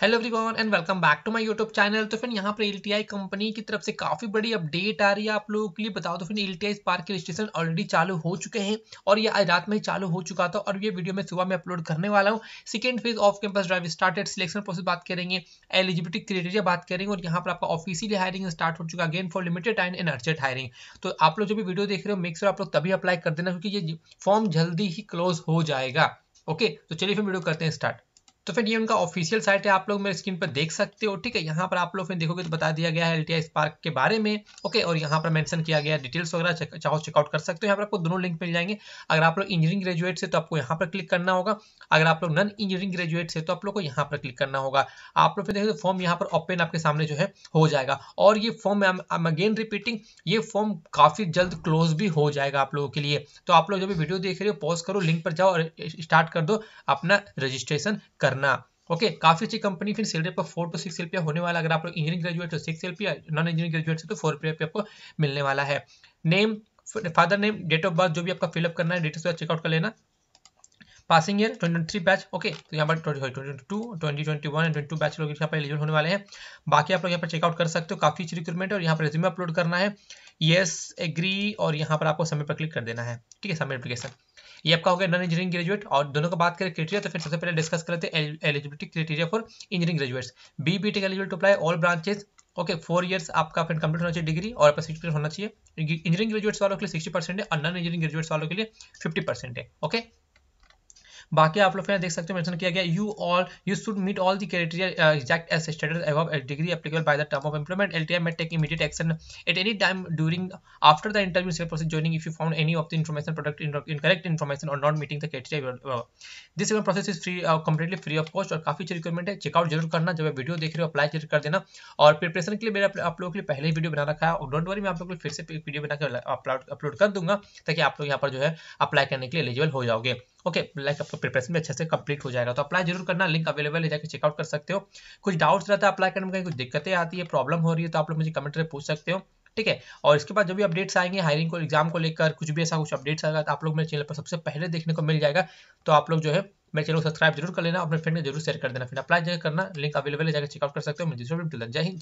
hello everyone and welcome back to my YouTube channel तो फिर यहाँ पर एल कंपनी की तरफ से काफ़ी बड़ी अपडेट आ रही है आप लोगों के लिए बताओ तो फिर एल टी पार्क के रजिस्ट्रेशन ऑलरेडी चालू हो चुके हैं और ये आज रात में ही चालू हो चुका था और ये वीडियो मैं सुबह में अपलोड करने वाला हूँ second phase of campus drive started selection process बात करेंगे एलिजिबिलिटी क्राइटेरिया बात करेंगे और यहाँ पर आपका ऑफिसियली हायरिंग स्टार्ट हो चुका again for limited and urgent hiring तो आप लोग जो भी वीडियो देख रहे हो मेक्सर आप लोग तभी अप्लाई कर देना क्योंकि ये फॉर्म जल्दी ही क्लोज हो जाएगा ओके तो चलिए फिर वीडियो करते हैं स्टार्ट तो फिर ये उनका ऑफिशियल साइट है आप लोग मेरे स्क्रीन पर देख सकते हो ठीक है यहाँ पर आप लोग फिर देखोगे तो बता दिया गया है एल टी स्पार्क के बारे में ओके और यहाँ पर मेंशन किया गया डिटेल्स वगैरह चाहो चेकआउट कर सकते हो यहाँ पर आपको दोनों लिंक मिल जाएंगे अगर आप लोग इंजीनियरिंग ग्रेजुएट से तो आपको यहाँ पर क्लिक करना होगा अगर आप लोग नन इंजीनियरिंग ग्रेजुएट से तो आप लोग को यहाँ पर क्लिक करना होगा आप लोग फिर देखो फॉर्म तो यहाँ पर ओपन आपके सामने जो है हो जाएगा और ये फॉर्म अगेन रिपीटिंग ये फॉर्म काफी जल्द क्लोज भी हो जाएगा आप लोगों के लिए तो आप लोग जब भी वीडियो देख रहे हो पॉज करो लिंक पर जाओ और स्टार्ट कर दो अपना रजिस्ट्रेशन कर करना ओके okay, काफी अच्छी कंपनी फिर सैलरी आपको फोर टू सिक्स रुपया होने वाला अगर आप लोग इंजीनियरिंग ग्रेजुएट हो सिक्स रुपया नॉन इंजीनियरिंग ग्रेजुएट से तो फोर रुपया आपको मिलने वाला है name father name date of birth जो भी आपका फिलअप करना है डिटेल्स चेकआउट कर लेना पासिंग ईयर 23 बैच ओके तो यहाँ पर twenty two twenty twenty one twenty two batch लोग यहाँ पर एलिजिबल होने वाले हैं बाकी आप लोग यहाँ पर चेकआउट कर सकते हो काफी अच्छी रिक्रूटमेंट और यहाँ पर रेज्यूमे अपलोड करना है येस एग्री और यहाँ पर आपको समय पर क्लिक कर देना है ठीक है समय एप्लीकेशन ये आपका हो गया नॉन इंजीनियरिंग ग्रेजुएट और दोनों का बात करें क्रिटेरिया तो फिर सबसे पहले डिस्कस करते हैं eligibility criteria for engineering graduates B B tech eligible to apply all branches okay four years आपका फिर कंप्लीट होना चाहिए डिग्री और आपका सिक्सटी होना चाहिए इंजीनियरिंग ग्रेजुएट्स वालों के लिए सिक्सटी है और नॉन इंजीनियरिंग ग्रेजुएट्स वालों के लिए फिफ्टी परसेंट है ओके बाकी आप लोग फिर देख सकते हो मेंशन किया गया you all you should meet all the criteria exact as stated above degree applicable by the term of employment LTI may take immediate action at any time during after the interview sale process joining if you found any of the information product incorrect information or not meeting the criteria uh, this even process is free uh, completely free और काफी अच्छी requirement है checkout जरूर करना जब video देख रहे हो अप्लाई जरूर कर देना और प्रिपरेशन के लिए मेरे आप लोगों के लिए पहले ही वीडियो बना रखा है और डोंट वरी मैं आप लोगों के लिए फिर से वीडियो बनाकर अपलोड कर दूंगा ताकि आप लोग यहाँ पर जो है अप्लाई करने के लिए एलिजिबल हो जाओगे ओके लाइक आपका प्रिपरेशन भी अच्छे से कंप्लीट हो जाएगा तो अप्लाई जरूर करना लिंक अवेलेबल है जाकर चेकआउट कर सकते हो कुछ डाउट्स रहता है अप्लाई करने में कहीं कुछ दिक्कतें आती है प्रॉब्लम हो रही है तो आप लोग मुझे कमेंट में पूछ सकते हो ठीक है और इसके बाद जो भी अपडेट्स आएंगे हायरिंग को एग्जाम को लेकर कुछ भी ऐसा कुछ अपडेट्स आएगा तो आप लोग मेरे चैनल पर सबसे पहले देखने को मिल जाएगा तो आप लोग जो है मेरे चैनल को सब्सक्राइब जरूर कर लेना अपने फ्रेंड को जरूर शेयर कर देना फिर अप्लाई करना लिंक अवेलेबल है जाकर चेकआउट कर सकते हो मैं जय हिंद